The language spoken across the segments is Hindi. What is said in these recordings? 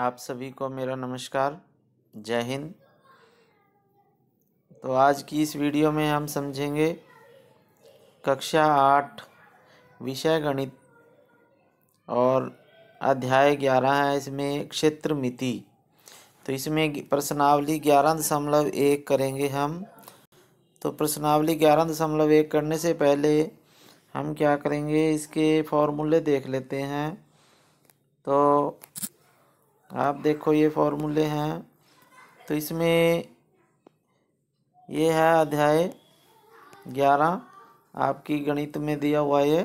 आप सभी को मेरा नमस्कार जय हिंद तो आज की इस वीडियो में हम समझेंगे कक्षा आठ विषय गणित और अध्याय ग्यारह है इसमें क्षेत्र मिति तो इसमें प्रश्नावली ग्यारह दशमलव एक करेंगे हम तो प्रश्नावली ग्यारह दशमलव एक करने से पहले हम क्या करेंगे इसके फॉर्मूले देख लेते हैं तो आप देखो ये फॉर्मूले हैं तो इसमें ये है अध्याय ग्यारह आपकी गणित में दिया हुआ है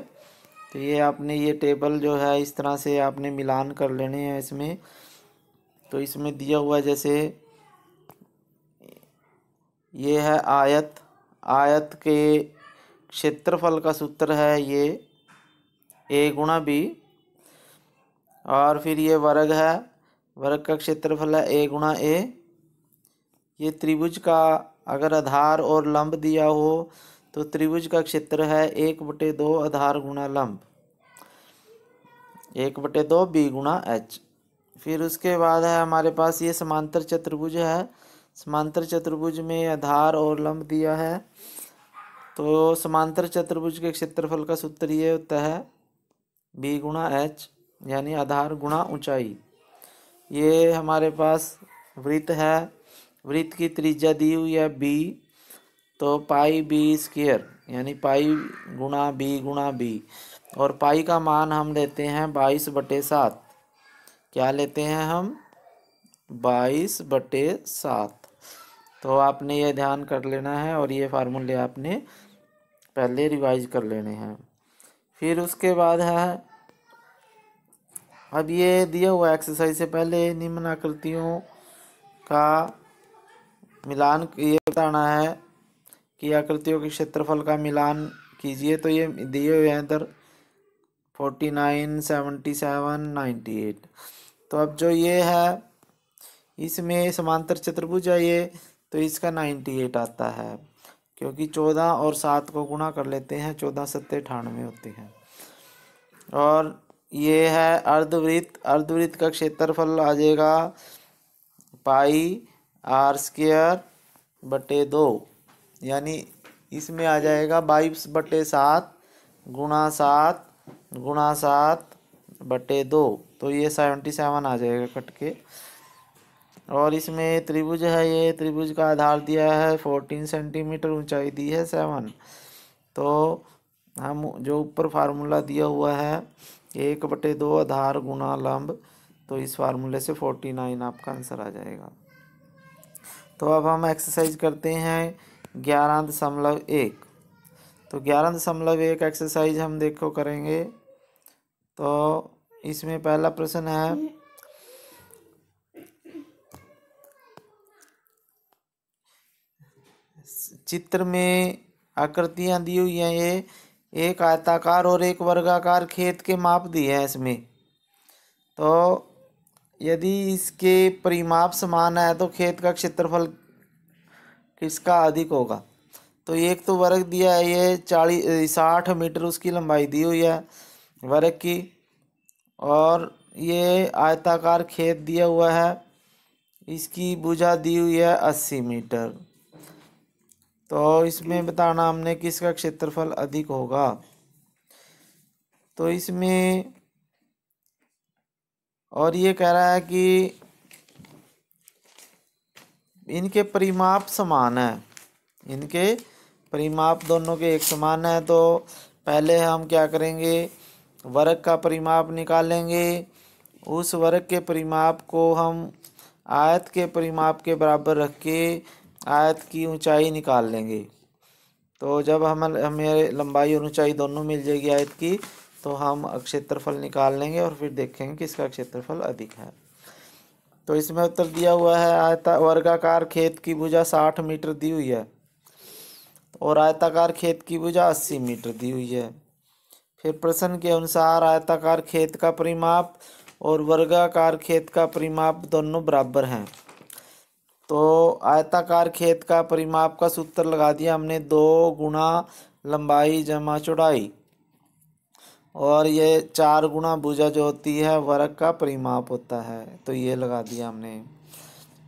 तो ये आपने ये टेबल जो है इस तरह से आपने मिलान कर लेने हैं इसमें तो इसमें दिया हुआ जैसे ये है आयत आयत के क्षेत्रफल का सूत्र है ये ए गुणा बी और फिर ये वर्ग है वर्ग का क्षेत्रफल है ए गुणा ए ये त्रिभुज का अगर आधार और लंब दिया हो तो त्रिभुज का क्षेत्र है एक बटे दो आधार गुणा लंब एक बटे दो बी गुणा एच फिर उसके बाद है हमारे पास ये समांतर चतुर्भुज है समांतर चतुर्भुज में आधार और लंब दिया है तो समांतर चतुर्भुज के क्षेत्रफल का सूत्र ये होता है बी गुणा एच यानी आधार गुणा ऊंचाई ये हमारे पास वृत्त है वृत्त की त्रिज्या दी हुई है बी तो पाई बी स्क्र यानी पाई गुणा बी गुणा बी और पाई का मान हम लेते हैं बाईस बटे सात क्या लेते हैं हम बाईस बटे सात तो आपने ये ध्यान कर लेना है और ये फार्मूले आपने पहले रिवाइज कर लेने हैं फिर उसके बाद है अब ये दिया हुआ एक्सरसाइज से पहले निम्न आकृतियों का मिलान ये बताना है कि आकृतियों के क्षेत्रफल का मिलान कीजिए तो ये दिए हुए हैं इधर forty nine seventy seven ninety eight तो अब जो ये है इसमें समांतर चतुर्भुज है ये तो इसका नाइन्टी एट आता है क्योंकि चौदह और सात को गुणा कर लेते हैं चौदह सत्ते अठानवे होते हैं और ये है अर्धवृत्त अर्धवृत्त का क्षेत्रफल आ जाएगा पाई आर स्क्र बटे दो यानी इसमें आ जाएगा बाईस बटे सात गुणा सात गुणा सात बटे दो तो ये सेवेंटी सेवन आ जाएगा कट के और इसमें त्रिभुज है ये त्रिभुज का आधार दिया है फोर्टीन सेंटीमीटर ऊंचाई दी है सेवन तो हम जो ऊपर फार्मूला दिया हुआ है एक बटे दो आधार गुना लंब तो इस फार्मूले से फोर्टी नाइन आपका आंसर आ जाएगा तो अब हम एक्सरसाइज करते हैं ग्यारह दशमलव एक तो ग्यारह दशमलव एक एक्सरसाइज हम देखो करेंगे तो इसमें पहला प्रश्न है चित्र में आकृतियां दी हुई हैं ये एक आयताकार और एक वर्गाकार खेत के माप दिए हैं इसमें तो यदि इसके परिमाप समान है तो खेत का क्षेत्रफल किसका अधिक होगा तो एक तो वर्ग दिया है ये चालीस साठ मीटर उसकी लंबाई दी हुई है वर्ग की और ये आयताकार खेत दिया हुआ है इसकी भुजा दी हुई है अस्सी मीटर तो इसमें बताना हमने किसका क्षेत्रफल अधिक होगा तो इसमें और ये कह रहा है कि इनके परिमाप समान है इनके परिमाप दोनों के एक समान है तो पहले हम क्या करेंगे वर्ग का परिमाप निकालेंगे उस वर्ग के परिमाप को हम आयत के परिमाप के बराबर रख के आयत की ऊंचाई निकाल लेंगे तो जब हम हमें लंबाई और ऊंचाई दोनों मिल जाएगी आयत की तो हम क्षेत्रफल निकाल लेंगे और फिर देखेंगे कि इसका क्षेत्रफल अधिक है तो इसमें उत्तर दिया हुआ है आयता वर्गाकार खेत की भुजा साठ मीटर दी हुई है और आयताकार खेत की भुजा अस्सी मीटर दी हुई है फिर प्रश्न के अनुसार आयताकार खेत का परिमाप और वर्गाकार खेत का परिमाप दोनों बराबर हैं तो आयताकार खेत का परिमाप का सूत्र लगा दिया हमने दो गुणा लंबाई जमा चौड़ाई और ये चार गुणा भुजा जो होती है वर्ग का परिमाप होता है तो ये लगा दिया हमने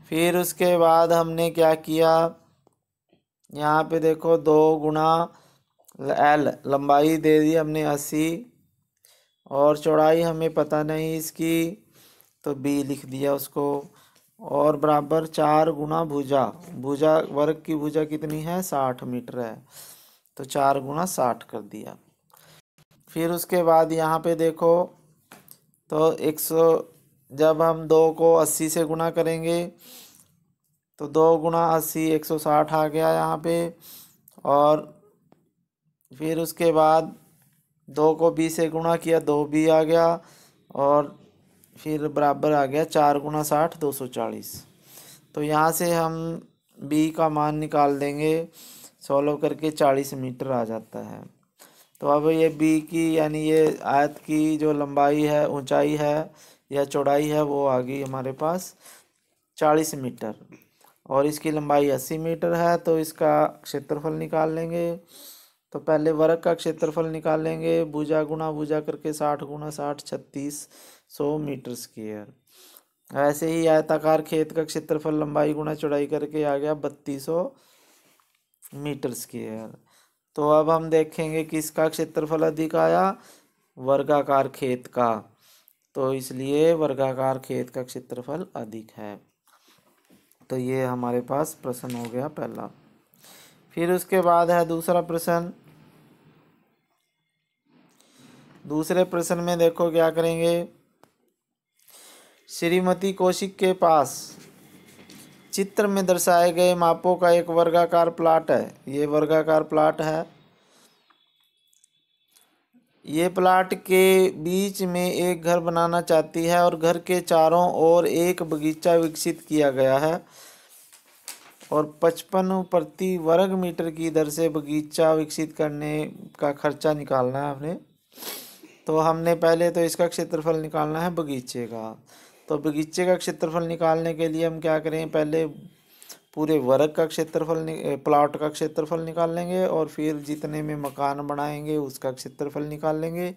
फिर उसके बाद हमने क्या किया यहाँ पे देखो दो गुणा एल लंबाई दे दी हमने अस्सी और चौड़ाई हमें पता नहीं इसकी तो बी लिख दिया उसको और बराबर चार गुना भुजा भुजा वर्ग की भुजा कितनी है साठ मीटर है तो चार गुना साठ कर दिया फिर उसके बाद यहाँ पे देखो तो एक सौ जब हम दो को अस्सी से गुना करेंगे तो दो गुना अस्सी एक सौ साठ आ गया यहाँ पे और फिर उसके बाद दो को बीस से गुणा किया दो भी आ गया और फिर बराबर आ गया चार गुना साठ दो सौ चालीस तो यहाँ से हम बी का मान निकाल देंगे सॉल्व करके चालीस मीटर आ जाता है तो अब ये बी की यानी ये आयत की जो लंबाई है ऊंचाई है या चौड़ाई है वो आ गई हमारे पास चालीस मीटर और इसकी लंबाई अस्सी मीटर है तो इसका क्षेत्रफल निकाल लेंगे तो पहले वर्ग का क्षेत्रफल निकाल लेंगे भुजा गुना भुजा करके साठ गुना साठ छत्तीस सौ मीटर स्केयर ऐसे ही आयताकार खेत का क्षेत्रफल लंबाई गुणा चौड़ाई करके आ गया बत्तीस सौ मीटर स्केयर तो अब हम देखेंगे किसका क्षेत्रफल अधिक आया वर्गाकार खेत का तो इसलिए वर्गाकार खेत का क्षेत्रफल अधिक है तो ये हमारे पास प्रश्न हो गया पहला फिर उसके बाद है दूसरा प्रश्न दूसरे प्रश्न में देखो क्या करेंगे श्रीमती कौशिक के पास चित्र में दर्शाए गए मापों का एक वर्गाकार प्लाट है ये वर्गाकार प्लाट है ये प्लाट के बीच में एक घर बनाना चाहती है और घर के चारों ओर एक बगीचा विकसित किया गया है और पचपन प्रति वर्ग मीटर की दर से बगीचा विकसित करने का खर्चा निकालना है हमने तो हमने पहले तो इसका क्षेत्रफल निकालना है बगीचे का तो बगीचे का क्षेत्रफल निकालने के लिए हम क्या करें पहले पूरे वर्ग का क्षेत्रफल प्लाट का क्षेत्रफल निकाल लेंगे और फिर जितने में मकान बनाएंगे उसका क्षेत्रफल निकाल लेंगे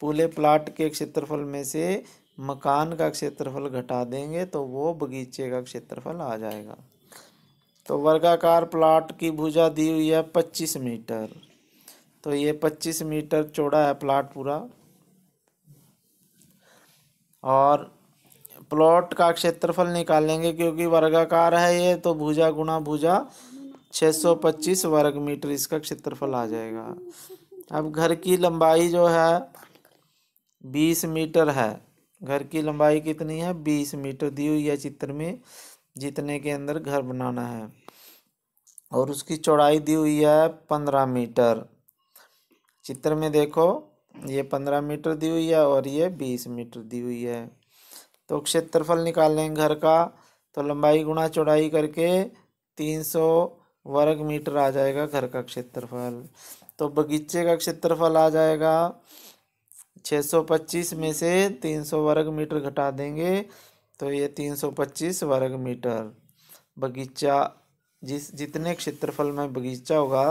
पूरे प्लाट के क्षेत्रफल में से मकान का क्षेत्रफल घटा देंगे तो वो बगीचे का क्षेत्रफल आ जाएगा तो वर्गाकार प्लाट की भुजा दी हुई है पच्चीस मीटर तो ये पच्चीस मीटर चौड़ा है प्लाट पूरा और प्लॉट का क्षेत्रफल निकालेंगे क्योंकि वर्गाकार है ये तो भुजा गुणा भुजा 625 वर्ग मीटर इसका क्षेत्रफल आ जाएगा अब घर की लंबाई जो है बीस मीटर है घर की लंबाई कितनी है बीस मीटर दी हुई है चित्र में जितने के अंदर घर बनाना है और उसकी चौड़ाई दी हुई है पंद्रह मीटर चित्र में देखो ये पंद्रह मीटर दी हुई है और ये बीस मीटर दी हुई है तो क्षेत्रफल निकाल लें घर का तो लंबाई गुणा चौड़ाई करके तीन सौ वर्ग मीटर आ जाएगा घर का क्षेत्रफल तो बगीचे का क्षेत्रफल आ जाएगा छः सौ पच्चीस में से तीन सौ वर्ग मीटर घटा देंगे तो ये तीन सौ पच्चीस वर्ग मीटर बगीचा जिस जितने क्षेत्रफल में बगीचा होगा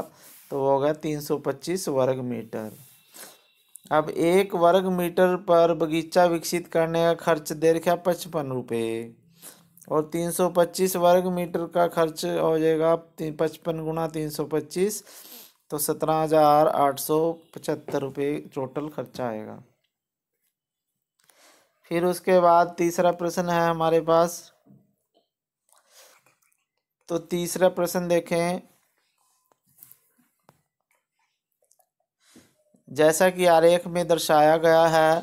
तो वो होगा तीन सौ पच्चीस वर्ग मीटर अब एक वर्ग मीटर पर बगीचा विकसित करने का खर्च दे रखा पचपन रुपये और तीन सौ पच्चीस वर्ग मीटर का खर्च हो जाएगा पचपन गुना तीन सौ पच्चीस तो सत्रह हजार आठ सौ पचहत्तर रुपये टोटल खर्चा आएगा फिर उसके बाद तीसरा प्रश्न है हमारे पास तो तीसरा प्रश्न देखें जैसा कि आरेख में दर्शाया गया है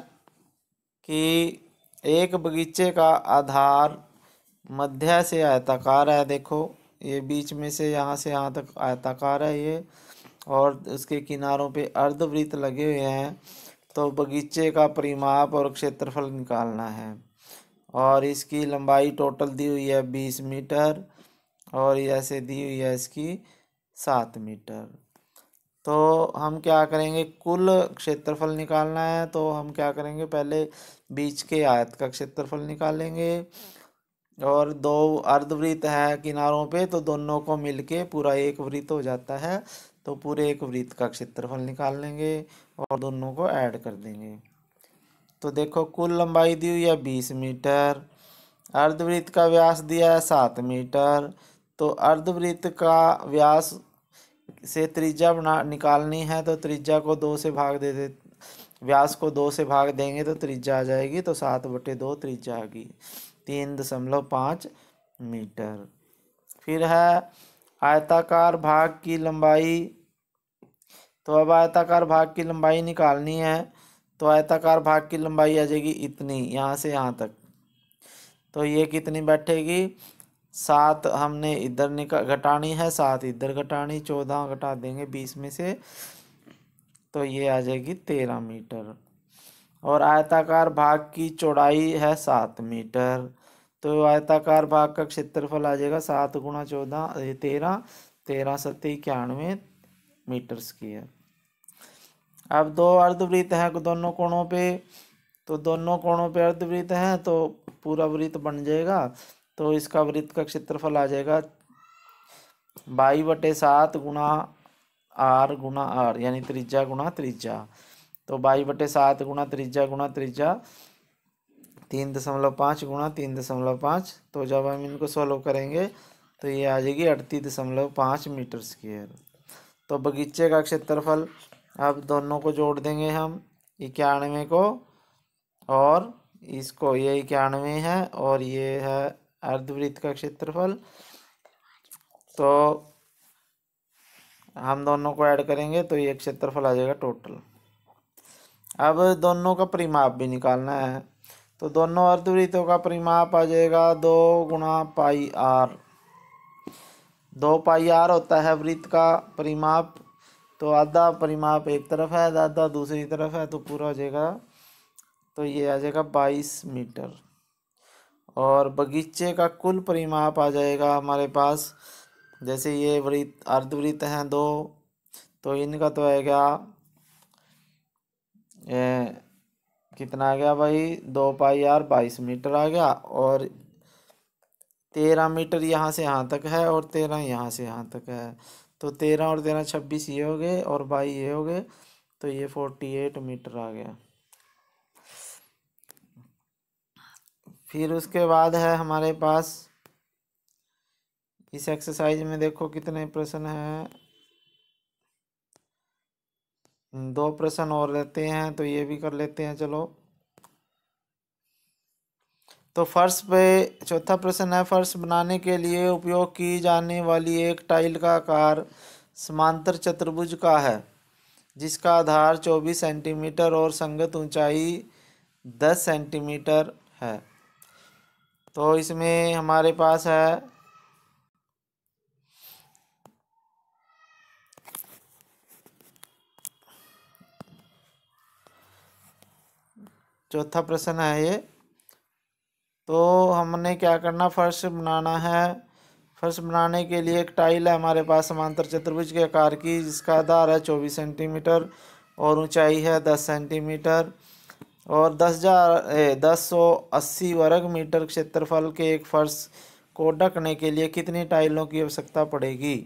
कि एक बगीचे का आधार मध्य से आयताकार है देखो ये बीच में से यहाँ से यहाँ तक आयताकार है ये और उसके किनारों पे अर्धवृत्त लगे हुए हैं तो बगीचे का परिमाप और क्षेत्रफल निकालना है और इसकी लंबाई टोटल दी हुई है बीस मीटर और ऐसे दी हुई है इसकी सात मीटर तो हम क्या करेंगे कुल क्षेत्रफल निकालना है तो हम क्या करेंगे पहले बीच के आयत का क्षेत्रफल निकालेंगे और दो अर्धवृत्त है किनारों पे तो दोनों को मिलके पूरा एक वृत्त हो जाता है तो पूरे एक वृत्त का क्षेत्रफल निकाल लेंगे और दोनों को ऐड कर देंगे तो देखो कुल लंबाई दी हुई है बीस मीटर अर्धवृत्त का व्यास दिया है सात मीटर तो अर्धवृत्त का व्यास से त्रिज्या बना निकालनी है तो त्रिज्या को दो से भाग दे दे व्यास को दो से भाग देंगे तो त्रिज्या आ जाएगी तो सात बटे दो त्रिज्या आ गई तीन दशमलव पाँच मीटर फिर है आयताकार भाग की लंबाई तो अब आयताकार भाग की लंबाई निकालनी है तो आयताकार भाग की लंबाई आ जाएगी इतनी यहाँ से यहाँ तक तो ये कितनी बैठेगी सात हमने इधर निका घटानी है सात इधर घटानी चौदह घटा देंगे बीस में से तो ये आ जाएगी तेरह मीटर और आयताकार भाग की चौड़ाई है सात मीटर तो आयताकार भाग का क्षेत्रफल आ जाएगा सात गुणा चौदह तेरह तेरह सत्य इक्यानवे मीटर है अब दो अर्धवृत्त हैं दोनों कोणों पे तो दोनों कोणों पे अर्धवृत्त हैं तो पूरा वृत्त बन जाएगा तो इसका वृत्त का क्षेत्रफल आ जाएगा बाई बटे सात गुना आर गुना आर यानी त्रिज्या गुना त्रिज्या तो बाई बटे सात गुना त्रिज्या गुना त्रिज्या तीन दशमलव पाँच गुणा तीन दशमलव पाँच तो जब हम इनको सॉल्व करेंगे तो ये आ जाएगी अड़तीस दशमलव पाँच मीटर स्क्वेयर तो बगीचे का क्षेत्रफल अब दोनों को जोड़ देंगे हम इक्यानवे को और इसको ये इक्यानवे है और ये है अर्धवृत्त का क्षेत्रफल तो हम दोनों को ऐड करेंगे तो ये क्षेत्रफल आ जाएगा टोटल अब दोनों का परिमाप भी निकालना है तो दोनों अर्धवृत्तों का परिमाप आ जाएगा दो गुणा पाई आर दो पाई आर होता है वृत्त का परिमाप तो आधा परिमाप एक तरफ है आधा दूसरी तरफ है तो पूरा हो जाएगा तो ये आ जाएगा बाईस मीटर और बगीचे का कुल परिमाप आ जाएगा हमारे पास जैसे ये वृत्त अर्धवृत्त हैं दो तो इनका तो आएगा कितना आ गया भाई दो पाई आर बाईस मीटर आ गया और तेरह मीटर यहाँ से यहाँ तक है और तेरह यहाँ से यहाँ तक है तो तेरह और तेरह छब्बीस ये हो गए और बाई ये हो गए तो ये फोर्टी एट मीटर आ गया फिर उसके बाद है हमारे पास इस एक्सरसाइज में देखो कितने प्रश्न हैं दो प्रश्न और रहते हैं तो ये भी कर लेते हैं चलो तो फर्श पे चौथा प्रश्न है फर्श बनाने के लिए उपयोग की जाने वाली एक टाइल का आकार समांतर चतुर्भुज का है जिसका आधार चौबीस सेंटीमीटर और संगत ऊंचाई दस सेंटीमीटर है तो इसमें हमारे पास है चौथा प्रश्न है ये तो हमने क्या करना फर्श बनाना है फर्श बनाने के लिए एक टाइल है हमारे पास समांतर चतुर्भुज के आकार की जिसका आधार है चौबीस सेंटीमीटर और ऊंचाई है दस सेंटीमीटर और दस हजार दस सौ अस्सी वर्ग मीटर क्षेत्रफल के एक फर्श को ढकने के लिए कितनी टाइलों की आवश्यकता पड़ेगी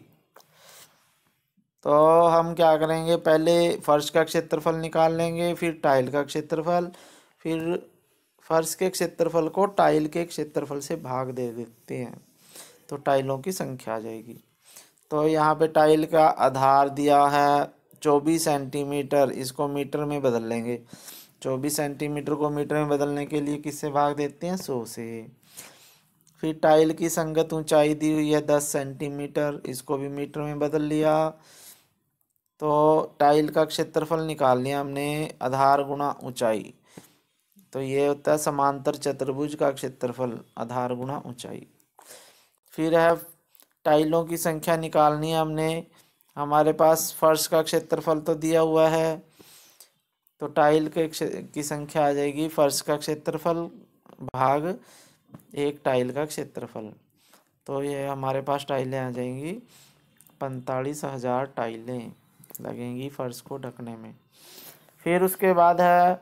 तो हम क्या करेंगे पहले फर्श का क्षेत्रफल निकाल लेंगे फिर टाइल का क्षेत्रफल फिर फर्श के क्षेत्रफल को टाइल के क्षेत्रफल से भाग दे देते हैं तो टाइलों की संख्या आ जाएगी तो यहाँ पे टाइल का आधार दिया है चौबीस सेंटीमीटर इसको मीटर में बदल लेंगे चौबीस सेंटीमीटर को मीटर में बदलने के लिए किससे भाग देते हैं सौ से फिर टाइल की संगत ऊंचाई दी हुई है दस सेंटीमीटर इसको भी मीटर में बदल लिया तो टाइल का क्षेत्रफल निकाल लिया हमने आधार गुणा ऊंचाई तो ये होता है समांतर चतुर्भुज का क्षेत्रफल आधार गुणा ऊंचाई फिर है टाइलों की संख्या निकालनी है हमने हमारे पास फर्श का क्षेत्रफल तो दिया हुआ है तो टाइल के की संख्या आ जाएगी फर्श का क्षेत्रफल भाग एक टाइल का क्षेत्रफल तो ये हमारे पास टाइलें आ जाएंगी पैंतालीस हज़ार टाइलें लगेंगी फर्श को ढकने में फिर उसके बाद है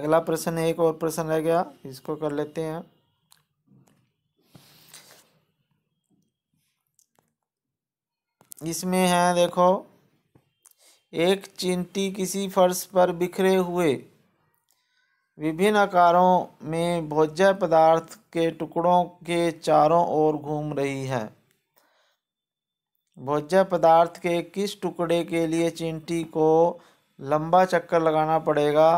अगला प्रश्न एक और प्रश्न रह गया इसको कर लेते हैं इसमें है देखो एक चिंटी किसी फर्श पर बिखरे हुए विभिन्न आकारों में भोज्य पदार्थ के टुकड़ों के चारों ओर घूम रही है भोज्य पदार्थ के किस टुकड़े के लिए चिंटी को लंबा चक्कर लगाना पड़ेगा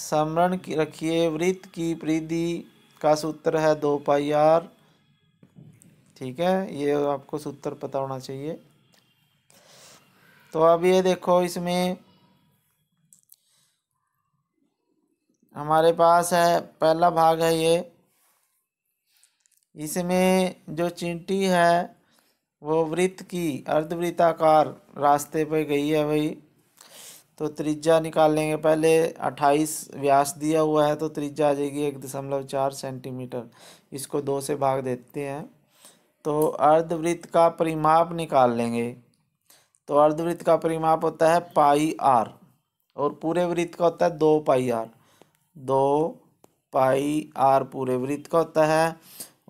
स्मरण रखिए वृत्त की प्रीति का सूत्र है दो पाई आर ठीक है ये आपको सूत्र पता होना चाहिए तो अब ये देखो इसमें हमारे पास है पहला भाग है ये इसमें जो चिंटी है वो वृत्त की अर्धवृत्ताकार रास्ते पे गई है भाई तो त्रिज्या निकालेंगे पहले अट्ठाईस व्यास दिया हुआ है तो त्रिज्या आ जाएगी एक दशमलव चार सेंटीमीटर इसको दो से भाग देते हैं तो अर्धवृत्त का परिमाप निकाल लेंगे तो अर्धवृत्त का परिमाप होता है पाई आर और पूरे वृत्त का होता है दो पाई आर दो पाई आर पूरे वृत्त का होता है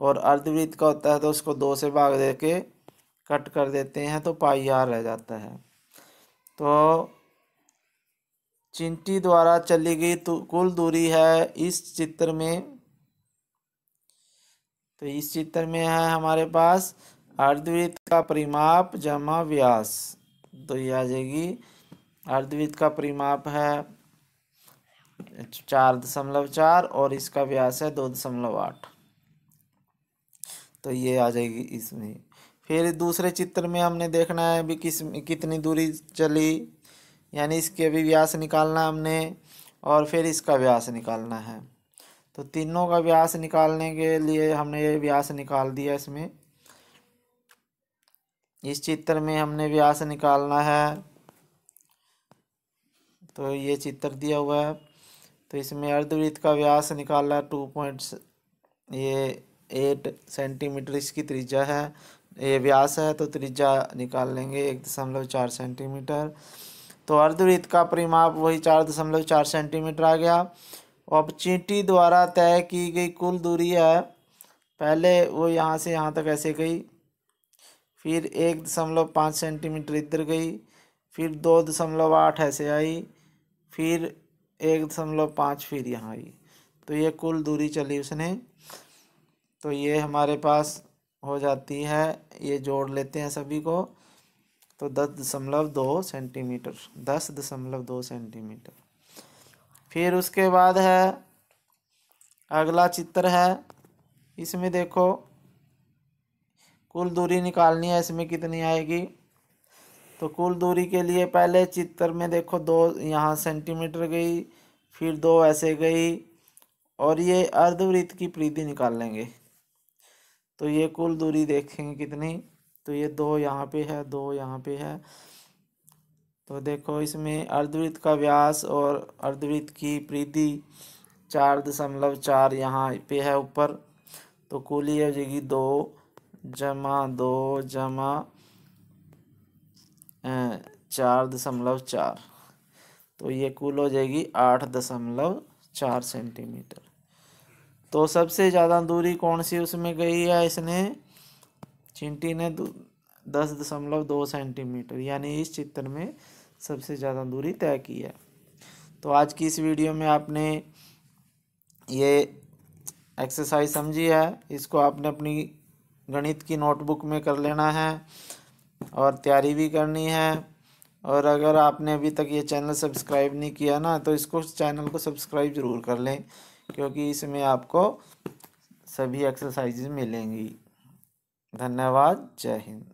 और अर्धवृत्त का होता है तो उसको दो से भाग दे के कट कर देते हैं तो पाई आर रह जाता है तो चिंटी द्वारा चली गई कुल दूरी है इस चित्र में तो इस चित्र में है हमारे पास अर्धवृत्त का परिमाप जमा व्यास तो ये आ जाएगी अर्धवृत्त का परिमाप है चार दशमलव चार और इसका व्यास है दो दशमलव आठ तो ये आ जाएगी इसमें फिर दूसरे चित्र में हमने देखना है भी किस कितनी दूरी चली यानी इसके भी व्यास निकालना हमने और फिर इसका व्यास निकालना है तो तीनों का व्यास निकालने के लिए हमने ये व्यास निकाल दिया इसमें इस चित्र में हमने व्यास निकालना है तो ये चित्र दिया हुआ है तो इसमें अर्धवृत्त का व्यास निकालना टू पॉइंट ये एट सेंटीमीटर इसकी त्रिज्या है ये व्यास है तो त्रिज्या निकाल लेंगे एक दशमलव चार सेंटीमीटर तो अर्धवृत्त का परिमाप वही चार दशमलव चार सेंटीमीटर आ गया अब चींटी द्वारा तय की गई कुल दूरी है पहले वो यहाँ से यहाँ तक ऐसे गई फिर एक दशमलव पाँच सेंटीमीटर इधर गई फिर दो दशमलव आठ ऐसे आई फिर एक दशमलव पाँच फिर यहाँ आई तो ये कुल दूरी चली उसने तो ये हमारे पास हो जाती है ये जोड़ लेते हैं सभी को तो दस दशमलव दो सेंटीमीटर दस दशमलव दो सेंटीमीटर फिर उसके बाद है अगला चित्र है इसमें देखो कुल दूरी निकालनी है इसमें कितनी आएगी तो कुल दूरी के लिए पहले चित्र में देखो दो यहाँ सेंटीमीटर गई फिर दो ऐसे गई और ये अर्धवृत्त की परिधि निकाल लेंगे तो ये कुल दूरी देखेंगे कितनी तो ये दो यहाँ पे है दो यहाँ पे है तो देखो इसमें अर्धवृत्त का व्यास और अर्धवृत्त की परिधि चार दशमलव चार यहाँ पे है ऊपर तो कुल ये हो जाएगी दो जमा दो जमा चार दशमलव चार तो ये कुल हो जाएगी आठ दशमलव चार सेंटीमीटर तो सबसे ज़्यादा दूरी कौन सी उसमें गई है इसने चिंटी ने दस दशमलव दो सेंटीमीटर यानी इस चित्र में सबसे ज़्यादा दूरी तय की है तो आज की इस वीडियो में आपने ये एक्सरसाइज समझी है इसको आपने अपनी गणित की नोटबुक में कर लेना है और तैयारी भी करनी है और अगर आपने अभी तक ये चैनल सब्सक्राइब नहीं किया ना तो इसको चैनल को सब्सक्राइब ज़रूर कर लें क्योंकि इसमें आपको सभी एक्सरसाइजेज मिलेंगी धन्यवाद जय हिंद